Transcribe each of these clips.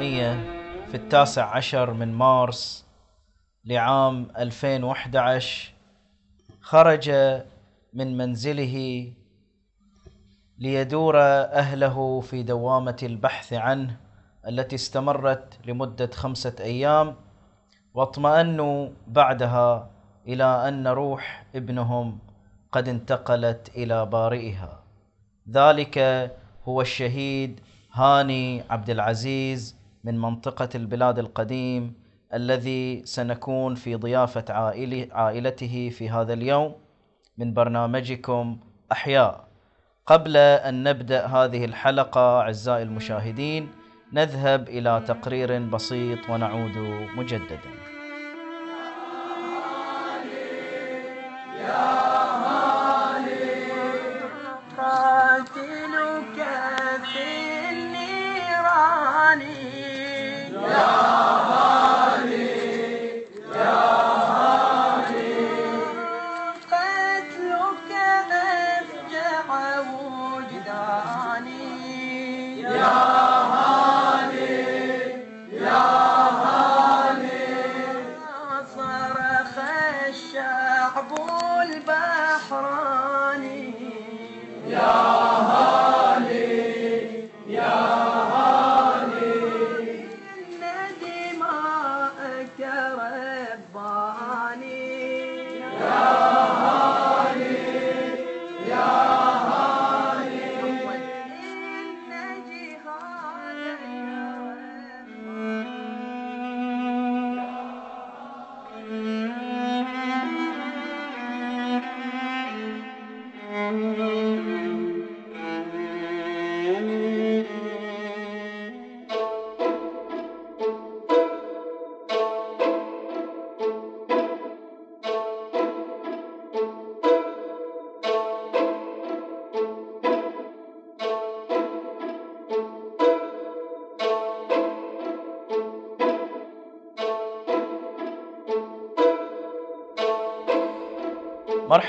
الجماعية في التاسع عشر من مارس لعام 2011 خرج من منزله ليدور أهله في دوامة البحث عنه التي استمرت لمدة خمسة أيام واطمأنوا بعدها إلى أن روح ابنهم قد انتقلت إلى بارئها ذلك هو الشهيد هاني عبد العزيز من منطقة البلاد القديم الذي سنكون في ضيافة عائلته في هذا اليوم من برنامجكم أحياء قبل أن نبدأ هذه الحلقة أعزائي المشاهدين نذهب إلى تقرير بسيط ونعود مجددا يا مالي Yeah.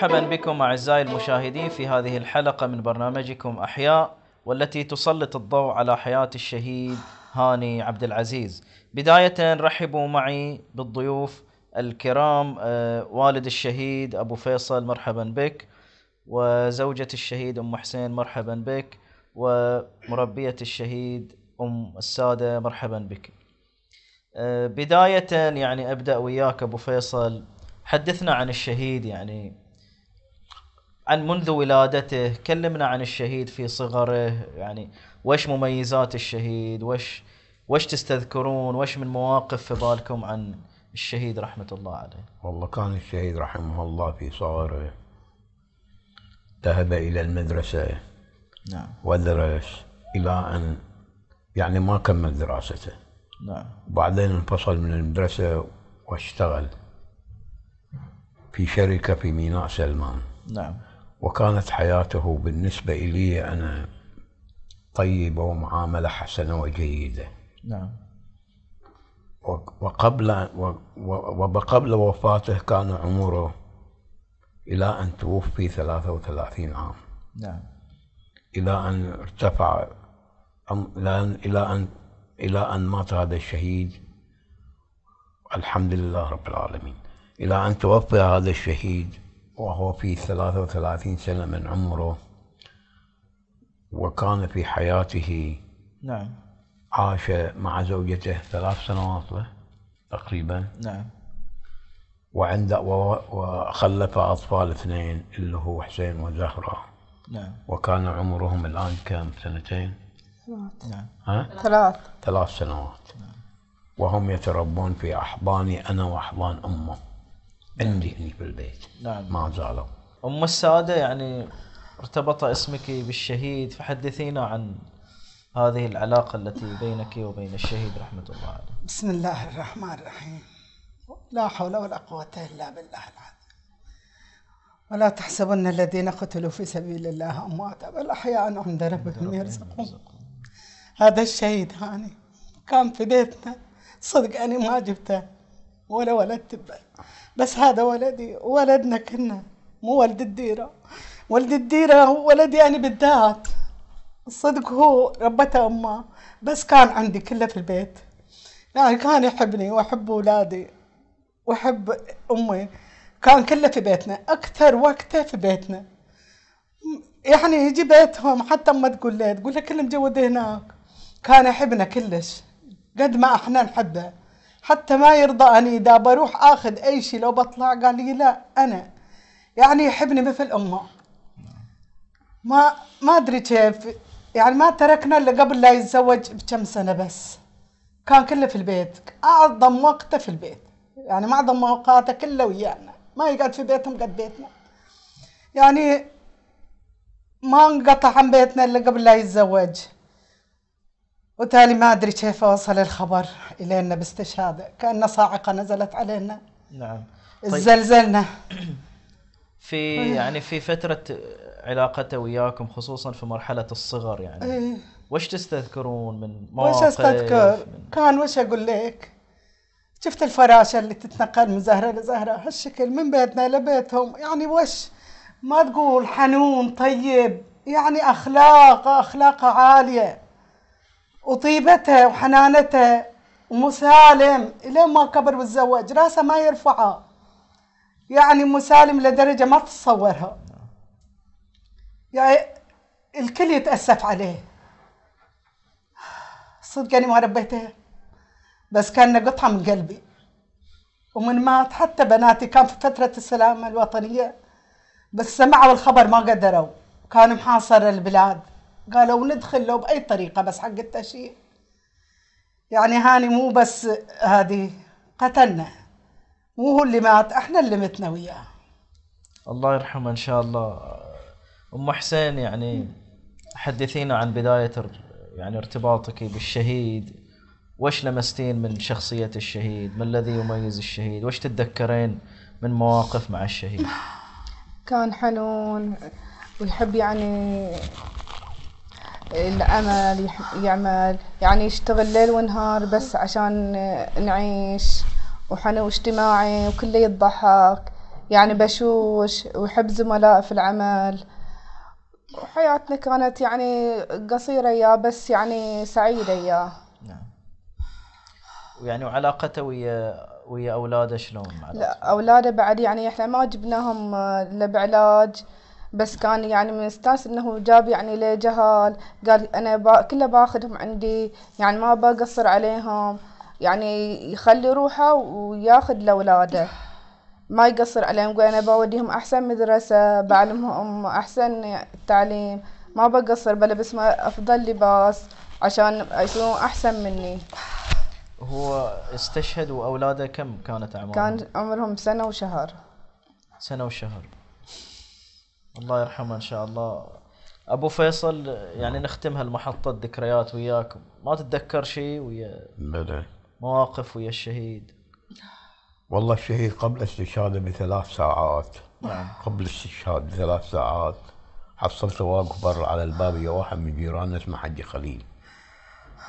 مرحبا بكم اعزائي المشاهدين في هذه الحلقه من برنامجكم احياء والتي تسلط الضوء على حياه الشهيد هاني عبد العزيز. بدايه رحبوا معي بالضيوف الكرام آه، والد الشهيد ابو فيصل مرحبا بك وزوجة الشهيد ام حسين مرحبا بك ومربيه الشهيد ام الساده مرحبا بك. آه، بدايه يعني ابدا وياك ابو فيصل حدثنا عن الشهيد يعني عن منذ ولادته كلمنا عن الشهيد في صغره يعني وش مميزات الشهيد وش وش تستذكرون وش من مواقف في بالكم عن الشهيد رحمة الله عليه والله كان الشهيد رحمه الله في صغره ذهب إلى المدرسة نعم ودرس إلى أن يعني ما كمل دراسته نعم بعدين انفصل من المدرسة واشتغل في شركة في ميناء سلمان نعم وكانت حياته بالنسبة إلي أنا طيبة ومعاملة حسنة وجيدة نعم وقبل وقبل وفاته كان عمره إلى أن توفي 33 عام نعم إلى أن ارتفع إلى أن إلى أن مات هذا الشهيد الحمد لله رب العالمين إلى أن توفي هذا الشهيد وهو في 33 سنة من عمره وكان في حياته نعم عاش مع زوجته ثلاث سنوات له تقريبا نعم وعند وخلف أطفال اثنين اللي هو حسين وزهرة نعم وكان عمرهم الآن كم سنتين؟ ثلاث نعم ها؟ ثلاث ثلاث سنوات نعم. وهم يتربون في أحضاني أنا وأحضان أمه عندي هني بالبيت نعم ما زالوا أم السادة يعني ارتبط اسمك بالشهيد فحدثينا عن هذه العلاقة التي بينك وبين الشهيد رحمة الله عليه بسم الله الرحمن الرحيم لا حول ولا قوة إلا بالله العظيم ولا تحسبن الذين قتلوا في سبيل الله أمواتا بل أحياء عند ربهم يرزقون هذا الشهيد هاني كان في بيتنا صدق اني ما جبته ولا ولد تبع بس هذا ولدي ولدنا كنا مو ولد الديرة ولد الديرة هو ولدي أنا بالذات الصدق هو ربته أمه بس كان عندي كله في البيت يعني كان يحبني وأحب أولادي وأحب أمي كان كله في بيتنا أكثر وقته في بيتنا يعني يجي بيتهم حتى ما تقول لي تقول لك كلهم مجود هناك كان يحبنا كلش قد ما احنا نحبه حتى ما يرضى اني إذا بروح آخذ أي شيء لو بطلع قال لي لا أنا يعني يحبني مثل أمه ما ما أدري كيف يعني ما تركنا إلا قبل لا يتزوج بكم سنة بس كان كله في البيت أعظم وقته في البيت يعني معظم أوقاته كله ويانا ما يقعد في بيتهم قد بيتنا يعني ما انقطع عن بيتنا إلا قبل لا يتزوج وتالي ما أدري كيف وصل الخبر إلينا باستشهاده كأن صاعقة نزلت علينا نعم طيب زلزلنا في يعني في فترة علاقته وياكم خصوصا في مرحلة الصغر يعني إيه؟ وش تستذكرون من مواقف وش استذكر من... كان وش اقول لك شفت الفراشة اللي تتنقل من زهرة لزهرة هالشكل من بيتنا لبيتهم يعني وش ما تقول حنون طيب يعني أخلاق أخلاقه عالية وطيبته وحنانته ومسالم إلى ما كبر وتزوج راسه ما يرفعه يعني مسالم لدرجة ما تتصورها يعني الكل يتأسف عليه صدق ما ربيته بس كان قطعة من قلبي ومن مات حتى بناتي كان في فترة السلامة الوطنية بس سمعوا الخبر ما قدروا كانوا محاصر البلاد قالوا ندخل لو باي طريقه بس حق التشييع يعني هاني مو بس هذه قتلنا مو هو اللي مات احنا اللي متنا وياه الله يرحمه ان شاء الله ام حسين يعني حدثينا عن بدايه يعني ارتباطك بالشهيد وش لمستين من شخصية الشهيد ما الذي يميز الشهيد وش تتذكرين من مواقف مع الشهيد كان حنون ويحب يعني العمل يعمل يعني يشتغل ليل ونهار بس عشان نعيش وحنو اجتماعي وكله يضحك يعني بشوش ويحب زملائه في العمل وحياتنا كانت يعني قصيرة يا بس يعني سعيدة يا نعم ويعني وعلاقته ويا ويا أولاده شلون؟ لا أولاده بعد يعني إحنا ما جبناهم آه، لبعلاج بس كان يعني مستانس انه جاب يعني لي جهال قال انا با كله باخذهم عندي يعني ما بقصر عليهم يعني يخلي روحه وياخذ لاولاده ما يقصر عليهم يقول انا بوديهم احسن مدرسة بعلمهم احسن تعليم ما بقصر بلبس ما افضل لباس عشان يكونوا احسن مني هو استشهد واولاده كم كانت اعمارهم؟ كان عمرهم سنة وشهر سنة وشهر الله يرحمه ان شاء الله ابو فيصل يعني نختم هالمحطه الذكريات وياك ما تتذكر شيء ويا بلى مواقف ويا الشهيد والله الشهيد قبل استشهاده بثلاث ساعات نعم. قبل استشهاد بثلاث ساعات حصلت واقف برا على الباب يا واحد من جيراننا اسمه حجي خليل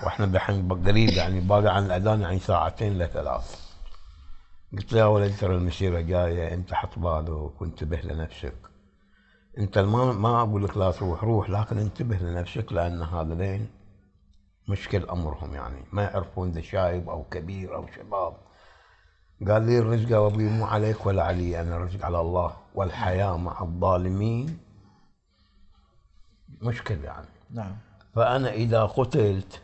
واحنا بحن قريب يعني باقي عن الاذان يعني ساعتين لثلاث قلت له يا ولد ترى المسيره جايه انت حط بالك وانتبه لنفسك انت ما ما اقول لك لا تروح روح لكن انتبه لنفسك لان هذين مشكل امرهم يعني ما يعرفون اذا شايب او كبير او شباب قال لي الرزق ربي مو عليك ولا علي انا الرزق على الله والحياه مع الظالمين مشكل يعني نعم فانا اذا قتلت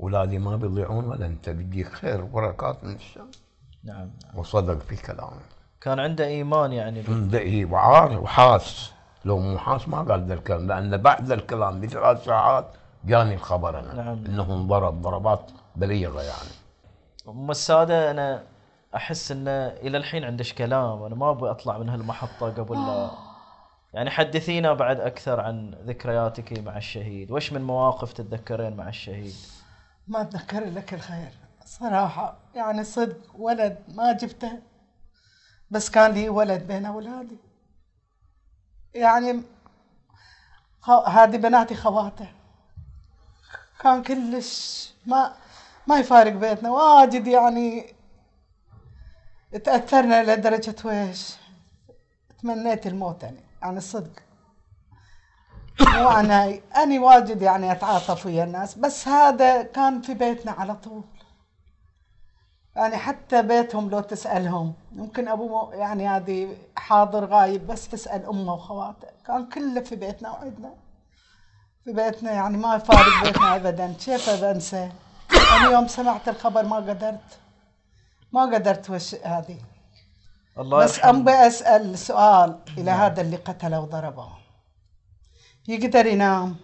اولادي ما بيضيعون ولا انت بيجيك خير وبركات من السماء نعم, نعم وصدق في كلامه كان عنده ايمان يعني عنده وعارف وحاس لو مو حاس ما قال ذا الكلام لان بعد ذا الكلام بثلاث ساعات جاني الخبر انا نعم. انه انضرب ضربات بليغه يعني ام الساده انا احس انه الى الحين عندش كلام انا ما ابغى اطلع من هالمحطه قبل لا يعني حدثينا بعد اكثر عن ذكرياتك مع الشهيد وش من مواقف تتذكرين مع الشهيد ما اتذكر لك الخير صراحه يعني صدق ولد ما جبته بس كان لي ولد بين أولادي يعني هذه بناتي خواته كان كلش ما ما يفارق بيتنا واجد يعني تأثرنا لدرجة ويش تمنيت الموت يعني يعني الصدق وانا اني واجد يعني اتعاطف ويا الناس بس هذا كان في بيتنا على طول يعني حتى بيتهم لو تسألهم ممكن أبوه يعني هذه حاضر غايب بس تسأل أمه وخواته كان كله في بيتنا وعندنا في بيتنا يعني ما يفارق بيتنا أبدا كيف بنسى أنا يوم سمعت الخبر ما قدرت ما قدرت وش هذه الله بس ام أسأل سؤال إلى نعم. هذا اللي قتله وضربه يقدر ينام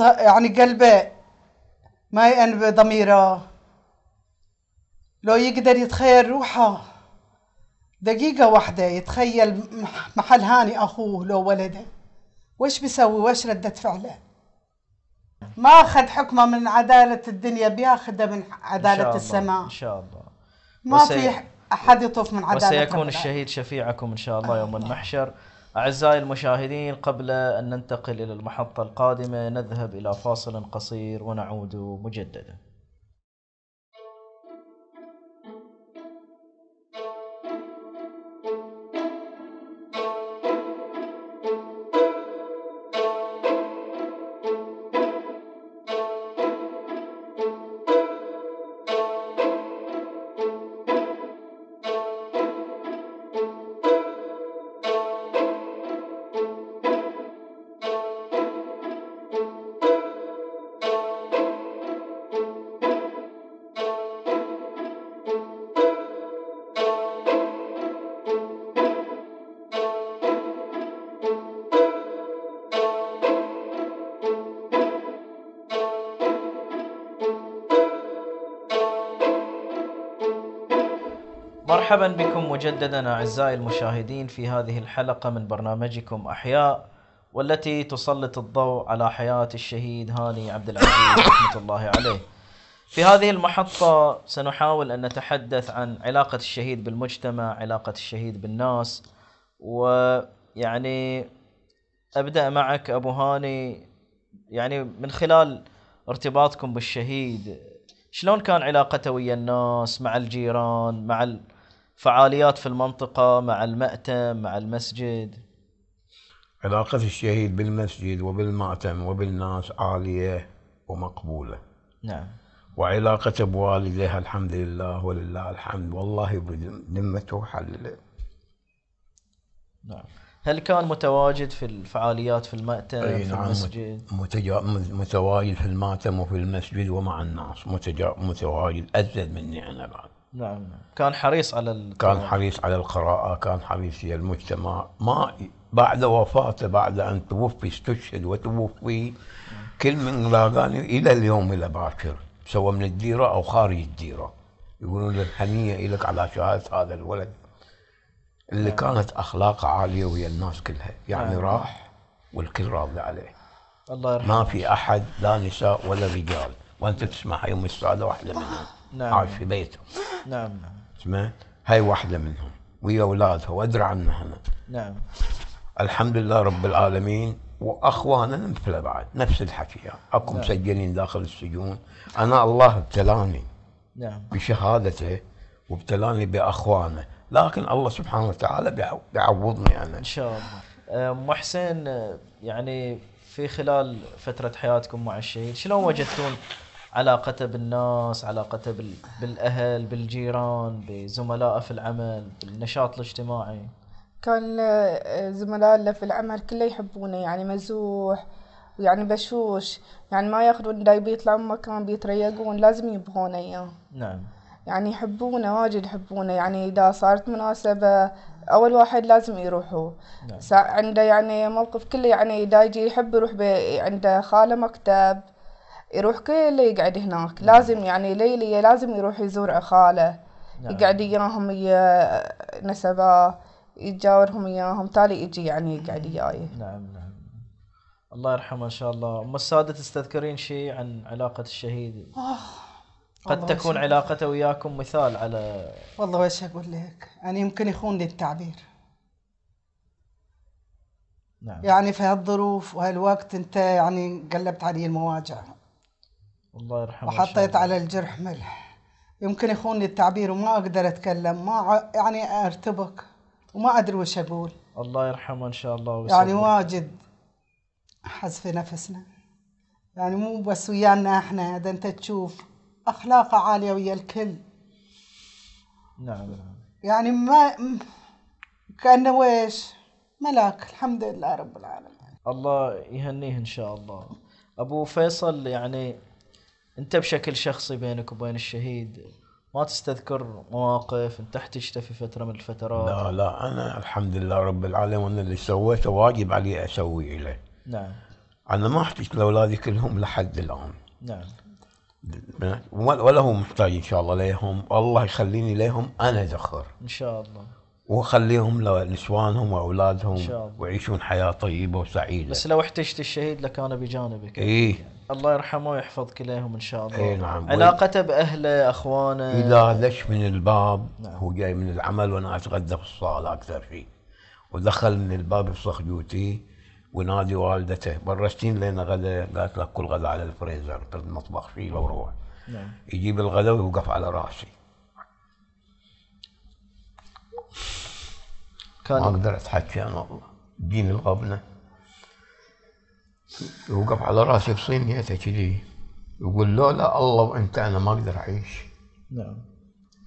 يعني قلبه ما يأنب ضميره لو يقدر يتخيل روحه دقيقة واحدة يتخيل محل هاني أخوه لو ولده وش بيسوي وش ردة فعله ما أخذ حكمة من عدالة الدنيا بياخده من عدالة إن السماء إن شاء الله ما وسي... في أحد يطوف من عدالة وسيكون ربنا. الشهيد شفيعكم إن شاء الله آه. يوم المحشر أعزائي المشاهدين قبل أن ننتقل إلى المحطة القادمة نذهب إلى فاصل قصير ونعود مجددا مرحبا بكم مجددا اعزائي المشاهدين في هذه الحلقه من برنامجكم احياء والتي تسلط الضوء على حياه الشهيد هاني عبد العزيز رحمه الله عليه. في هذه المحطه سنحاول ان نتحدث عن علاقه الشهيد بالمجتمع، علاقه الشهيد بالناس ويعني ابدا معك ابو هاني يعني من خلال ارتباطكم بالشهيد شلون كان علاقته ويا الناس مع الجيران مع فعاليات في المنطقة مع المأتم مع المسجد علاقة الشهيد بالمسجد وبالمأتم وبالناس عالية ومقبولة نعم وعلاقته بوالديه الحمد لله ولله الحمد والله بذمته حلل نعم هل كان متواجد في الفعاليات في المأتم في نعم المسجد؟ متجا... متواجد في المأتم وفي المسجد ومع الناس متجا... متواجد أزد مني أنا بعد نعم, نعم. كان حريص على القراءة. كان حريص على القراءة كان حريص في المجتمع ما بعد وفاته بعد أن توفي استشهد وتوفي كل من لاقاني إلى اليوم إلى باكر سواء من الديرة أو خارج الديرة يقولون لك هنية لك على شهادة هذا الولد اللي نعم. كانت أخلاقه عالية ويا الناس كلها يعني نعم. راح والكل راضي عليه الله يرحمه ما في أحد لا نساء ولا رجال وأنت تسمع يوم السادة واحدة منهم نعم قاعد في بيته نعم نعم سمعت هاي واحدة منهم ويا أولادها وأدرى عنها انا نعم الحمد لله رب العالمين واخواننا مثله بعد نفس الحكي اكو نعم. مسجلين داخل السجون انا الله ابتلاني نعم بشهادته وابتلاني باخوانه لكن الله سبحانه وتعالى بيعوضني انا ان شاء الله ام حسين يعني في خلال فتره حياتكم مع الشهيد شلون وجدتون علاقته بالناس علاقته بال... بالاهل بالجيران بزملائه في العمل بالنشاط الاجتماعي كان آه، زملائه اللي في العمل كله يحبونه يعني مزوح ويعني بشوش يعني ما ياخذون دا من مكان بيتريقون لازم يبغونه اياه نعم يعني يحبونه واجد يحبونه يعني اذا صارت مناسبه اول واحد لازم يروحوا نعم. عنده يعني موقف كله يعني دا يجي يحب يروح عنده خاله مكتب يروح كل يقعد هناك لازم نعم. يعني ليلي لازم يروح يزور خاله نعم. يقعد وياهم يا نسبه يتجاورهم وياهم تالي يجي يعني يقعد وياي نعم. نعم نعم الله يرحمه ان شاء الله ام الساده تستذكرين شيء عن علاقه الشهيد آه، قد تكون علاقته وياكم مثال على والله وش اقول لك انا يمكن يخون لي التعبير نعم. يعني في هالظروف وهالوقت انت يعني قلبت علي المواجع الله يرحمه وحطيت على الجرح ملح يمكن يخونني التعبير وما اقدر اتكلم ما يعني ارتبك وما ادري وش اقول الله يرحمه ان شاء الله ويسلمك يعني واجد حز في نفسنا يعني مو بس ويانا احنا اذا انت تشوف اخلاقه عاليه ويا الكل نعم،, نعم يعني ما كانه ويش ملاك الحمد لله رب العالمين الله يهنيه ان شاء الله ابو فيصل يعني انت بشكل شخصي بينك وبين الشهيد ما تستذكر مواقف انت احتجت في فتره من الفترات لا لا انا الحمد لله رب العالمين اللي سويته واجب علي اسوي له نعم انا ما احتجت لاولادي كلهم لحد الان نعم ولا هو محتاج ان شاء الله ليهم الله يخليني ليهم انا ذخر ان شاء الله وخليهم لنسوانهم وأولادهم ويعيشون حياة طيبة وسعيدة بس لو احتجت الشهيد لكان بجانبك اي يعني الله يرحمه ويحفظ كليهم إن شاء الله اي نعم علاقته بأهله أخوانه إذا دش من الباب نعم. هو جاي من العمل وأنا أتغدى في الصالة أكثر شيء ودخل من الباب في جوتي ونادي والدته برشتين لنا غدا قالت لك كل غدا على الفريزر في المطبخ شيء وروح نعم. يجيب الغدا ويوقف على راسي كان ما اقدر اتحكي انا والله جيني الغبنه وقف على راسي بصينيته كذي يقول لولا الله وانت انا ما اقدر اعيش نعم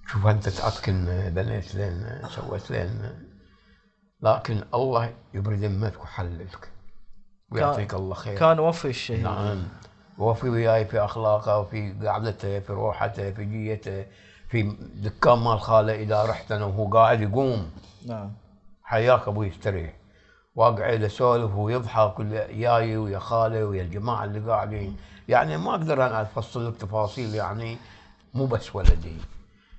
شوف انت تاكل بنيت لين سويت لين لكن الله يبرد ذمتك ويحللك ويعطيك الله خير كان وفي الشهيد نعم وفي وياي في اخلاقه وفي قعدته في روحته في جيته في دكان مال خاله اذا رحت انا وهو قاعد يقوم نعم حياك ابوي يستريح واقعد اسولف ويضحك وياي ويا خاله ويا الجماعه اللي قاعدين يعني ما اقدر انا افصل لك تفاصيل يعني مو بس ولدي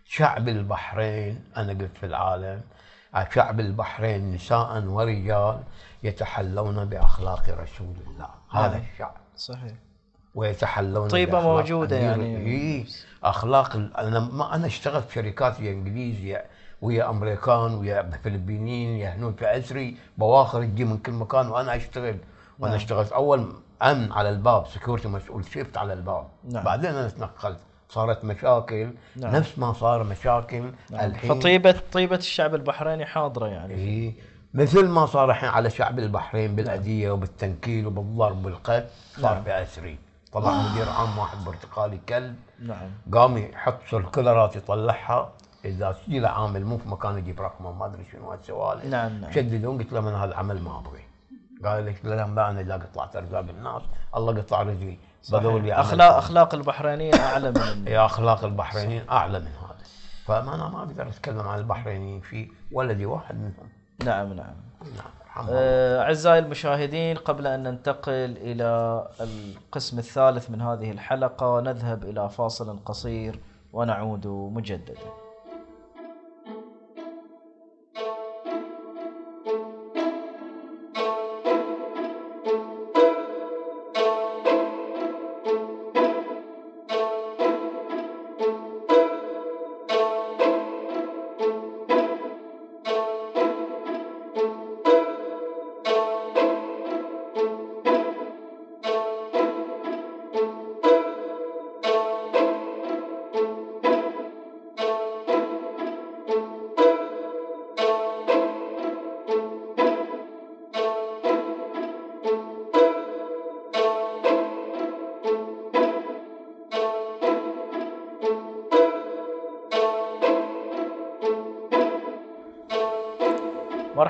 شعب البحرين انا قلت في العالم شعب البحرين نساء ورجال يتحلون باخلاق رسول الله هذا نعم. الشعب صحيح ويتحلون طيبه موجوده يعني إيه، اخلاق انا ما انا اشتغلت في شركات يا انجليز يا ويا امريكان ويا فلبينيين يا هنود فاسري بواخر تجي من كل مكان وانا اشتغل وانا نعم. اشتغلت اول امن على الباب سكيورتي مسؤول شيفت على الباب نعم. بعدين انا تنقلت صارت مشاكل نعم. نفس ما صار مشاكل نعم. الحين فطيبه طيبه الشعب البحريني حاضره يعني هي إيه. مثل ما صار الحين على شعب البحرين بالاذيه نعم. وبالتنكيل وبالضرب والقتل صار نعم. باسري طلع آه. مدير عام واحد برتقالي كلب نعم قام يحط سيركلرات يطلعها اذا سجل عامل مو في مكان يجيب رقمه ما ادري شنو هالسوالف نعم نعم شددون قلت له انا هذا العمل ما ابغي قال لك لا ما انا اذا قطعت ارزاق الناس الله قطع رزقي بدول اخلاق اخلاق البحرينيين اعلى من يا اخلاق البحرينيين اعلى من هذا فما انا ما اقدر اتكلم عن البحرينيين في ولدي واحد منهم نعم نعم نعم آه، أعزائي المشاهدين قبل أن ننتقل إلى القسم الثالث من هذه الحلقة نذهب إلى فاصل قصير ونعود مجددا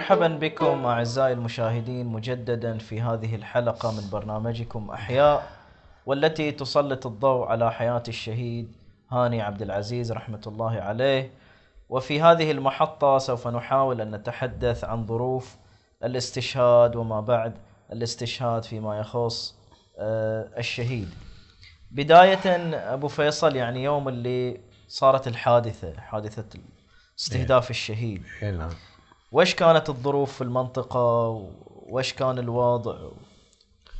مرحبا بكم اعزائي المشاهدين مجددا في هذه الحلقه من برنامجكم احياء والتي تسلط الضوء على حياه الشهيد هاني عبد العزيز رحمه الله عليه وفي هذه المحطه سوف نحاول ان نتحدث عن ظروف الاستشهاد وما بعد الاستشهاد فيما يخص آه، الشهيد بدايه ابو فيصل يعني يوم اللي صارت الحادثه حادثه إيه. استهداف الشهيد إيه، نعم وش كانت الظروف في المنطقة وش كان الوضع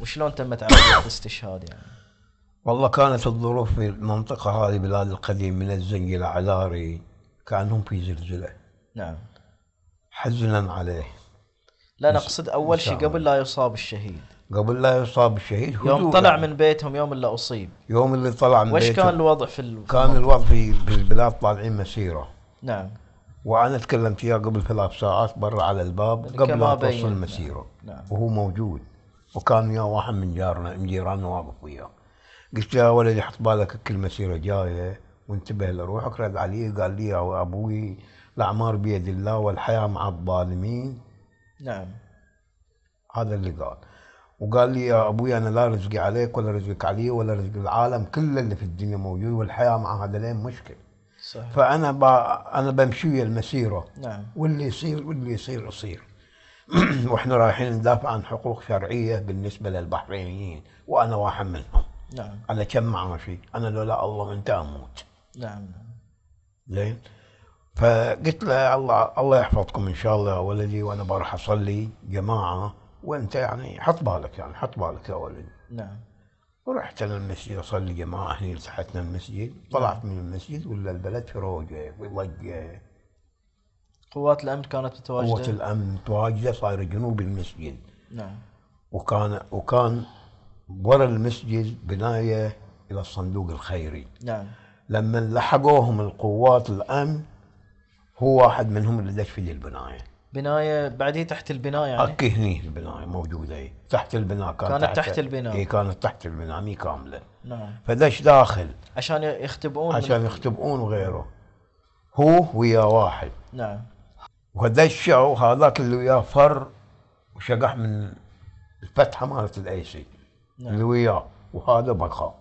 وشلون تمت عملية الاستشهاد يعني والله كانت الظروف في المنطقة هذه بلاد القديم من الزنقي العذاري كانهم في زلزلة نعم حزنا عليه لا نقصد أول شيء قبل لا يصاب الشهيد قبل لا يصاب الشهيد يوم طلع يعني. من بيتهم يوم اللي أصيب يوم اللي طلع من وش بيتهم وش كان الوضع في المنطقة. كان الوضع في البلاد طالعين مسيرة نعم وانا تكلمت وياه قبل ثلاث ساعات برا على الباب قبل ما توصل مسيره نعم. وهو موجود وكان وياه واحد من جارنا من جيراننا واقف وياه قلت له يا ولدي حط بالك كل مسيره جايه وانتبه لروحك رد علي قال لي يا ابوي الاعمار بيد الله والحياه مع الظالمين نعم هذا اللي قال وقال لي يا ابوي انا لا رزقي عليك ولا رزقك علي ولا رزق العالم كله اللي في الدنيا موجود والحياه مع لين مشكله فانا ب... انا بمشي ويا المسيره نعم. واللي يصير واللي يصير يصير واحنا رايحين ندافع عن حقوق شرعيه بالنسبه للبحرينيين وانا واحد منهم نعم انا كم معاشي انا لولا الله انت اموت نعم زين فقلت له الله الله يحفظكم ان شاء الله يا ولدي وانا بروح اصلي جماعه وانت يعني حط بالك يعني حط بالك يا ولدي نعم رحت للمسجد اصلي جماعه هني لتحتنا المسجد طلعت من المسجد ولا البلد في روجه وضجه قوات الامن كانت متواجده قوات الامن متواجده صايره جنوب المسجد نعم وكان وكان ورا المسجد بنايه الى الصندوق الخيري نعم لما لحقوهم القوات الامن هو واحد منهم اللي دش في البنايه بنايه بعد هي تحت البناء يعني اوكي هني البنايه موجوده اي تحت البناء كان كانت تحت, تحت البناء اي كانت تحت البناء مي كامله نعم فدش داخل عشان يختبئون عشان يختبئون وغيره هو ويا واحد نعم ودشوا هذاك اللي وياه فر وشقح من الفتحه مالت الايسي نعم. اللي وياه وهذا بقى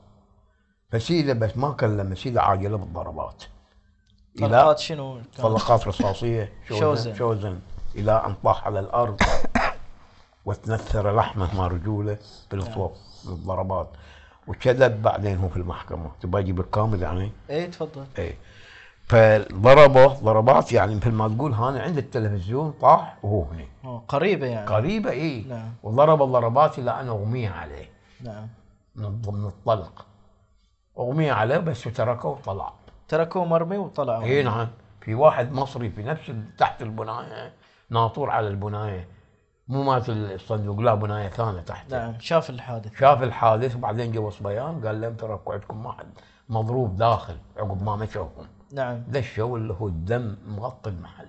فسيده بس ما كلمه سيده عاجله بالضربات طلقات شنو؟ طلقات رصاصيه شوزن شوزن إلى أن طاح على الأرض وتنثر لحمه مرجوله بالضربات وكذب بعدين هو في المحكمه تبغى اجيب الكامل يعني؟ ايه تفضل ايه فضربه ضربات يعني مثل ما تقول هان عند التلفزيون طاح وهو هنا قريبه يعني قريبه اي نعم وضرب ضربات الى ان اغمي عليه نعم من ضمن الطلق اغمي عليه بس تركه وطلع تركوه مرمي وطلع اي نعم في واحد مصري في نفس تحت البنايه ناطور على البنايه مو مالت الصندوق لا بنايه ثانيه تحت نعم شاف الحادث شاف الحادث وبعدين جوص بيان قال لهم ترى ما واحد مضروب داخل عقب ما مشوهم نعم دشوا اللي هو الدم مغطي المحل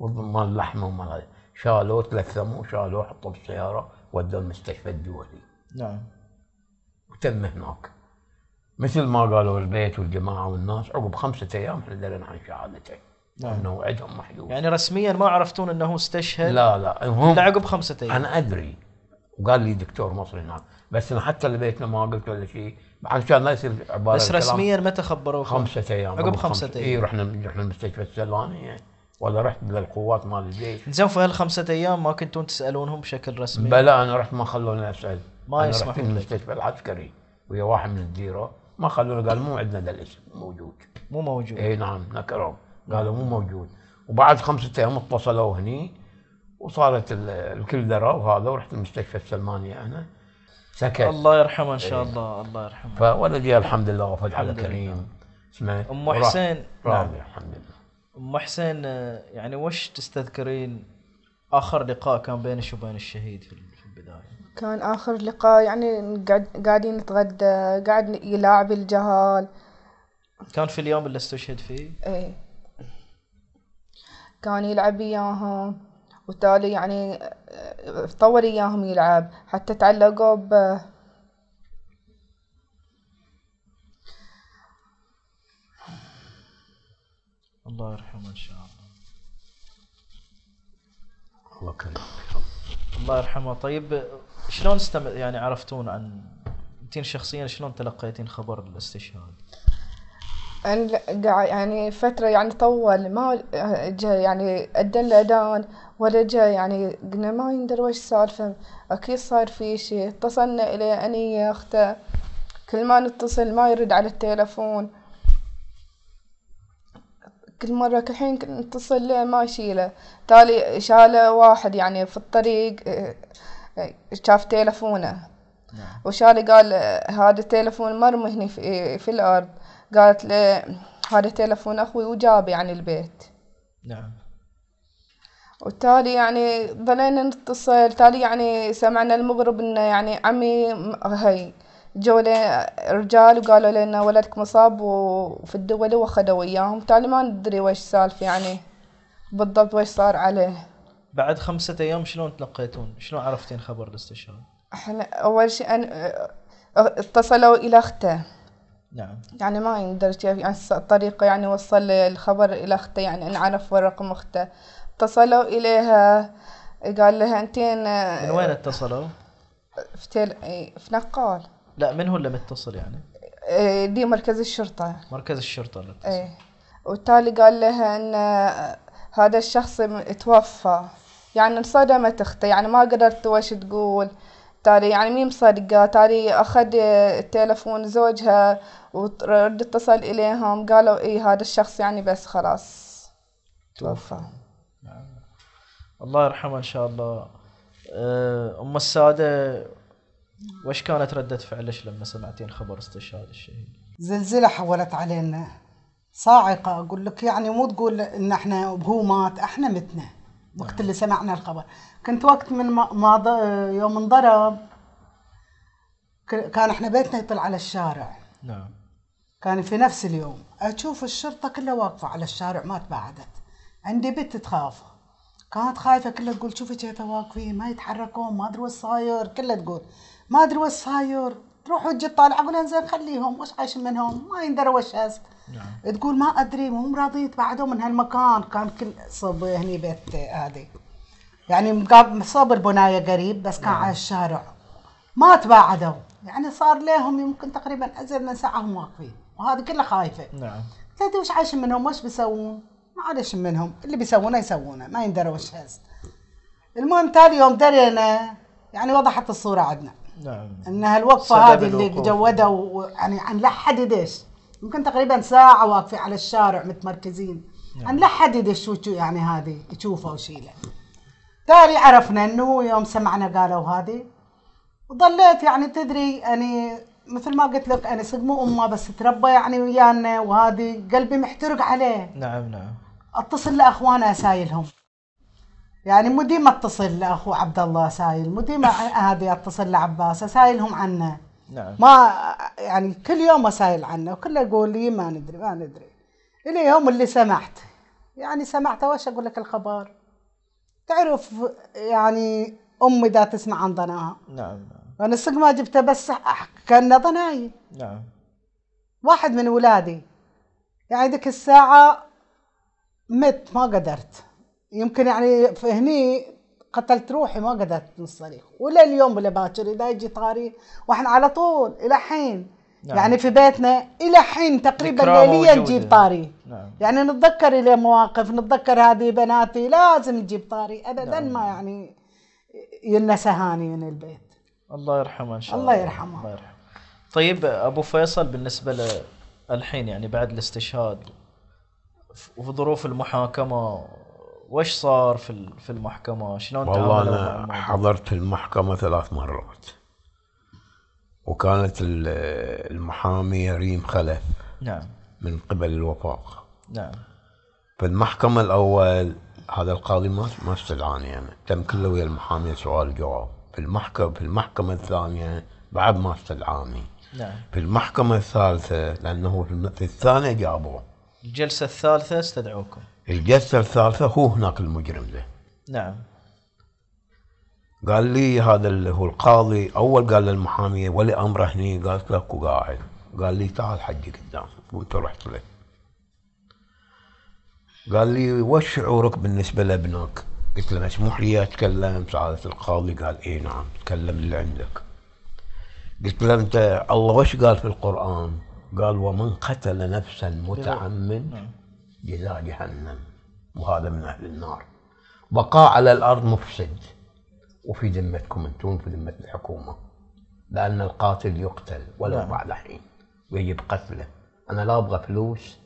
مال اللحمه ومال هذا شالوه تلثموا شالوه حطوه بالسياره ودوه المستشفى الدولي نعم وتم هناك مثل ما قالوا البيت والجماعه والناس عقب خمسه ايام احنا درينا عن شهادته نعم. انه وعدهم محدود يعني رسميا ما عرفتون انه استشهد لا لا هم عقب خمسة ايام انا ادري وقال لي دكتور مصري هناك بس انا حتى لبيتنا ما قلت ولا شيء عشان لا يصير عباره بس رسميا متى خبروك؟ خمسة ايام عقب خمسة ايام اي رحنا رحنا مستشفى السلانيه ولا رحت للقوات مال الجيش زين في هالخمسة ايام ما كنتون تسالونهم بشكل رسمي؟ بلا انا رحت ما خلوني اسال ما يسمح المستشفى العسكري ويا واحد من الديره ما خلونا قال مو عندنا ذا الاسم موجود مو موجود اي نعم نكرهم قالوا مو موجود وبعد خمسة ايام اتصلوا هني وصارت الكل درى وهذا ورحت المستشفى السلمانيه انا سكت الله يرحمه ان شاء إيه. الله الله يرحمه فولدي الحمد لله وفد على كريم اسمه ام حسين راضي نعم. الحمد لله ام حسين آه، يعني وش تستذكرين اخر لقاء كان بينك وبين الشهيد في البدايه كان اخر لقاء يعني قاعدين نتغدى قاعد يلاعب الجهال كان في اليوم اللي استشهد فيه؟ ايه كان يلعب إياهم وتالي يعني طول إياهم يلعب حتى تعلقوا به الله يرحمه إن شاء الله الله كان الله يرحمه طيب شلون استم... يعني عرفتون عن انتين شخصيا شلون تلقيتين خبر الاستشهاد يعني فترة يعني طول ما جا يعني أذن الأذان ولا جا يعني قلنا ما يندر وش السالفة أكيد صار في شي اتصلنا إلي أني أخته كل ما نتصل ما يرد على التلفون كل مرة كل حين نتصل له ما يشيله تالي شاله واحد يعني في الطريق شاف تلفونه نعم. وشالي قال هذا التلفون مرمي هنا في, في الأرض قالت لي هذا تلفون أخوي وجابي عن البيت نعم وتالي يعني ظلينا نتصل تالي يعني سمعنا المغرب انه يعني عمي هاي جو رجال وقالوا لنا ولدك مصاب وفي الدولة واخذوا وياهم تالي ما ندري وش سالف يعني بالضبط وش صار عليه بعد خمسة ايام شلون تلقيتون؟ شلون عرفتين خبر الاستشهاد؟ احنا اول شيء اتصلوا الى اخته نعم يعني ما كيف يعني الطريقة يعني وصل الخبر إلى أخته يعني انعرف ورقم أخته اتصلوا إليها قال لها أنتين من وين اتصلوا؟ في تل... إيه، في نقال لا من هو اللي متصل يعني؟ إيه، دي مركز الشرطة مركز الشرطة اللي اتصل ايه وبالتالي قال لها ان آه، هذا الشخص توفى يعني انصدمت أخته يعني ما قدرت وش تقول تالي يعني مي مصدقة تالي أخذ التلفون زوجها ورد اتصل إليهم قالوا إيه هذا الشخص يعني بس خلاص توفى نعم. الله يرحمه إن شاء الله أه، أم السادة وش كانت ردة فعلش لما سمعتين خبر استشهاد الشهيد؟ زلزلة حولت علينا صاعقة أقول لك يعني مو تقول إن إحنا هو مات إحنا متنا وقت اللي سمعنا الخبر كنت وقت من ما يوم انضرب كان احنا بيتنا يطل على الشارع نعم كان في نفس اليوم اشوف الشرطه كلها واقفه على الشارع ما تباعدت عندي بنت تخاف كانت خايفه كلها تقول شوفي كيف واقفين ما يتحركون ما ادري وش صاير كلها تقول ما ادري وش صاير تروح وتجي تطالع اقول انزين خليهم وش عايش منهم ما يندر وش هز نعم. تقول ما ادري مو راضيين يتبعدوا من هالمكان كان كل صب هني بيت هذه يعني صوب البنايه قريب بس كان نعم. على الشارع ما تباعدوا يعني صار لهم يمكن تقريبا ازيد من ساعه هم واقفين وهذه كلها خايفه نعم تدري وش عايش منهم وش بيسوون ما عايش منهم اللي بيسوونه يسوونه ما يندر وش هز المهم تالي يوم درينا يعني وضحت الصوره عندنا نعم انها الوقفه هذه اللي جودوا يعني هنحدد ايش؟ يمكن تقريبا ساعه واقفه على الشارع متمركزين نعم. عن هنحدد ايش يعني هذه تشوفه وشيله تالي عرفنا انه يوم سمعنا قالوا هذه وظليت يعني تدري يعني مثل ما قلت لك انا صدق مو امه بس تربى يعني ويانا وهذه قلبي محترق عليه نعم نعم اتصل لاخواني اسايلهم يعني مدي ما اتصل لاخو عبد الله سايل مدي ما هذه اتصل لعباس اسايلهم عنه نعم ما يعني كل يوم اسايل عنه وكل يقول لي ما ندري ما ندري الى يوم اللي سمعت يعني سمعت وش اقول لك الخبر تعرف يعني امي ذا تسمع عن ضناها نعم, نعم. انا الصدق ما جبته بس كان ضناي نعم واحد من ولادي يعني ذيك الساعه مت ما قدرت يمكن يعني فهني قتلت روحي ما قدرت نص الصريخ ولا اليوم ولا باكر اذا يجي طاري واحنا على طول الى حين نعم. يعني في بيتنا الى حين تقريبا ليليا نجيب طاري نعم. يعني نتذكر الى مواقف نتذكر هذه بناتي لازم نجيب طاري ابدا نعم. ما يعني ينسى هاني من البيت الله يرحمه ان شاء الله الله يرحمه الله يرحمه طيب ابو فيصل بالنسبه للحين يعني بعد الاستشهاد وفي ظروف المحاكمه وش صار في في المحكمه؟ شلون والله انا حضرت المحكمه ثلاث مرات وكانت المحامي ريم خلف نعم من قبل الوفاق نعم في المحكمة الأول هذا القاضي ما ما استدعاني أنا تم كله ويا المحامي سؤال جواب في المحكمة في المحكمة الثانية بعد ما استدعاني نعم في المحكمة الثالثة لأنه في الثانية جابوه الجلسة الثالثة استدعوكم الجثة الثالثة هو هناك المجرم ده نعم قال لي هذا اللي هو القاضي اول قال للمحامية ولي امره هني قالت لك وقاعد قال لي تعال حجي قدام وانت رحت له قال لي وش شعورك بالنسبة لابنك؟ قلت له مسموح لي اتكلم سعادة القاضي قال اي نعم تكلم اللي عندك قلت له انت الله وش قال في القرآن؟ قال ومن قتل نفسا متعمد نعم. جزاء جهنم وهذا من أهل النار بقاء على الأرض مفسد وفي ذمتكم أنتم في ذمة الحكومة لأن القاتل يقتل ولو نعم. بعد حين ويجب قتله أنا لا أبغى فلوس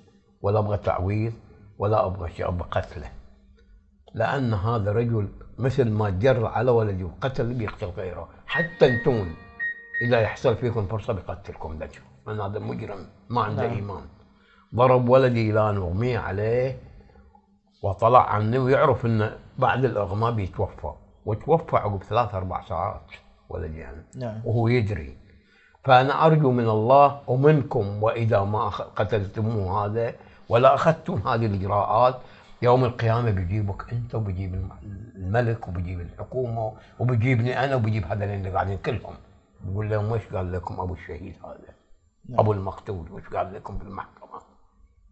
ولا أبغى تعويض ولا أبغى شيء أبغى قتله لأن هذا رجل مثل ما جر على ولدي وقتل بيقتل غيره حتى أنتم إذا يحصل فيكم فرصة بيقتلكم ده من هذا مجرم ما عنده نعم. إيمان ضرب ولدي لان اغمي عليه وطلع عني ويعرف انه بعد الاغماء بيتوفى وتوفى عقب ثلاث اربع ساعات ولدي يعني نعم. وهو يجري فانا ارجو من الله ومنكم واذا ما قتلتموه هذا ولا اخذتم هذه الاجراءات يوم القيامه بيجيبك انت وبيجيب الملك وبيجيب الحكومه وبيجيبني انا وبيجيب هذول اللي قاعدين كلهم بقول لهم وش قال لكم ابو الشهيد هذا نعم. ابو المقتول وش قال لكم في المحكمه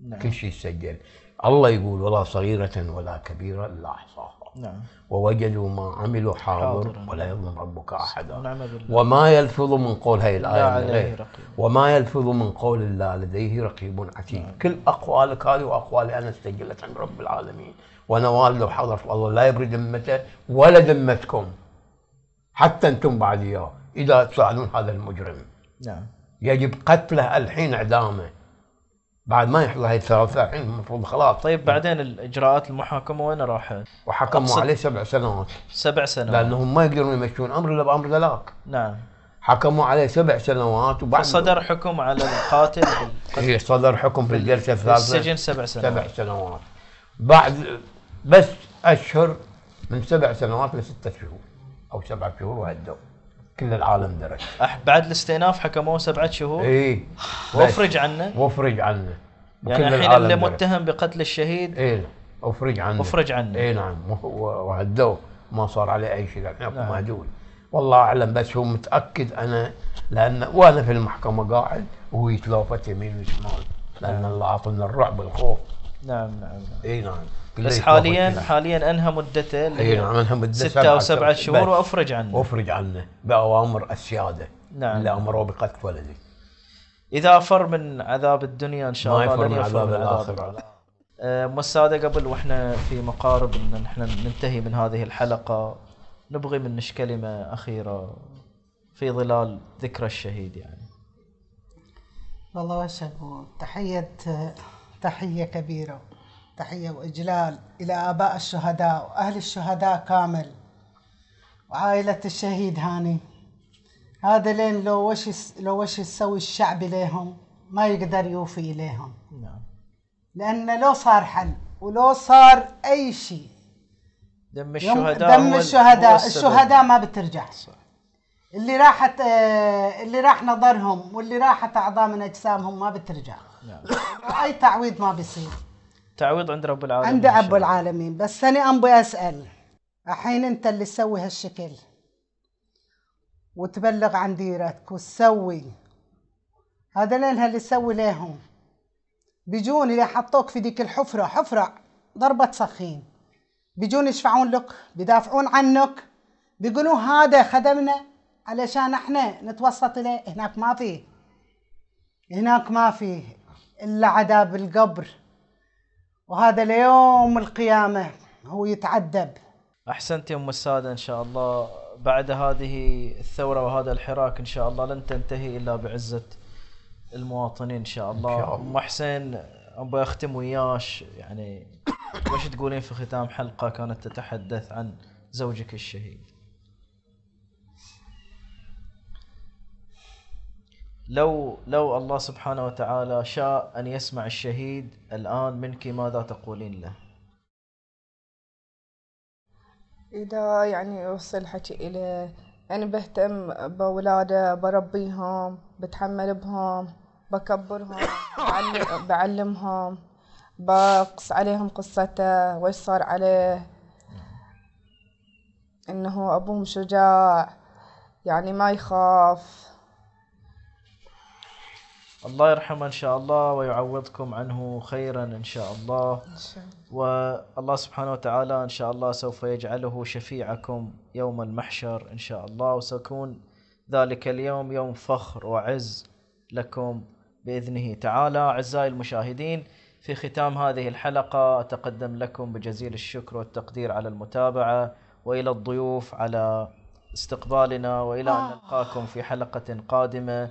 نعم. كل شيء يسجل الله يقول ولا صغيرة ولا كبيرة إلا أحصاها نعم. ووجدوا ما عملوا حاضر, ولا يظلم ربك أحدا نعم, نعم، وما يلفظ من قول هاي الآية غير وما يلفظ من قول إلا لديه رقيب عتيد نعم. كل أقوالك هذه وأقوالي أنا سجلت عند رب العالمين ونوال لو حضر الله لا يبري ذمته ولا ذمتكم حتى أنتم بعد إياه إذا تساعدون هذا المجرم نعم يجب قتله الحين إعدامه بعد ما يحضر هاي الثلاثة الحين المفروض خلاص طيب بعدين الاجراءات المحاكمه وين راح؟ وحكموا عليه سبع سنوات سبع سنوات لانهم ما يقدرون يمشون امر الا بامر ثلاث نعم حكموا عليه سبع سنوات وبعد صدر حكم على القاتل بالقتل إيه، صدر حكم في الجلسه الثالثه السجن سبع سنوات سبع سنوات بعد بس اشهر من سبع سنوات لستة شهور او سبع شهور وهدوا كل العالم درك بعد الاستئناف حكموه سبعة شهور اي وافرج عنه وافرج عنه يعني الحين اللي متهم بقتل الشهيد اي افرج عنه افرج عنه اي نعم وهدوه ما صار عليه اي شيء الحين نعم. مهدول والله اعلم بس هو متاكد انا لان وانا في المحكمه قاعد وهو يتلافت يمين وشمال لان نعم. الله عطنا الرعب والخوف نعم،, نعم نعم اي نعم بس حاليا حاليا انهى مدته اي نعم انهى مدته ستة او سبعة شهور وافرج عنه وافرج عنه باوامر السياده نعم اللي امروا بقتل ولدي اذا فر من عذاب الدنيا ان شاء الله ما يفر من عذاب الاخره مسادة آه، قبل واحنا في مقارب ان احنا ننتهي من هذه الحلقة نبغي منك كلمة أخيرة في ظلال ذكرى الشهيد يعني والله وش تحية تحية كبيرة تحية وإجلال إلى آباء الشهداء وأهل الشهداء كامل وعائلة الشهيد هاني هذا لين لو وش لو وش يسوي الشعب ليهم ما يقدر يوفي إليهم نعم لأن لو صار حل ولو صار أي شيء دم الشهداء دم الشهداء الشهداء ما بترجع صح. اللي راحت آه، اللي راح نظرهم واللي راحت اعضاء من اجسامهم ما بترجع نعم. اي تعويض ما بيصير تعويض عند رب العالمين عند رب العالمين بس انا ام اسال الحين انت اللي تسوي هالشكل وتبلغ عن ديرتك وتسوي هذا هذولين اللي تسوي ليهم بيجون اللي حطوك في ديك الحفرة حفرة ضربة سخين بيجون يشفعون لك بيدافعون عنك بيقولوا هذا خدمنا علشان احنا نتوسط اليه هناك ما فيه هناك ما فيه إلا عذاب القبر وهذا ليوم القيامة هو يتعذب أحسنت يا أم السادة إن شاء الله بعد هذه الثورة وهذا الحراك إن شاء الله لن تنتهي إلا بعزة المواطنين إن شاء الله أم حسين أبغى أختم وياش يعني وش تقولين في ختام حلقة كانت تتحدث عن زوجك الشهيد لو لو الله سبحانه وتعالى شاء أن يسمع الشهيد الآن منك ماذا تقولين له إذا يعني وصل حكي إليه أنا بهتم بأولاده بربيهم بتحمل بهم بكبرهم بعلمهم بقص عليهم قصته وش صار عليه إنه أبوهم شجاع يعني ما يخاف الله يرحمه إن شاء الله ويعوضكم عنه خيرا إن شاء الله والله سبحانه وتعالى إن شاء الله سوف يجعله شفيعكم يوم المحشر إن شاء الله وسيكون ذلك اليوم يوم فخر وعز لكم بإذنه تعالى أعزائي المشاهدين في ختام هذه الحلقة أتقدم لكم بجزيل الشكر والتقدير على المتابعة وإلى الضيوف على استقبالنا وإلى أن آه. نلقاكم في حلقة قادمة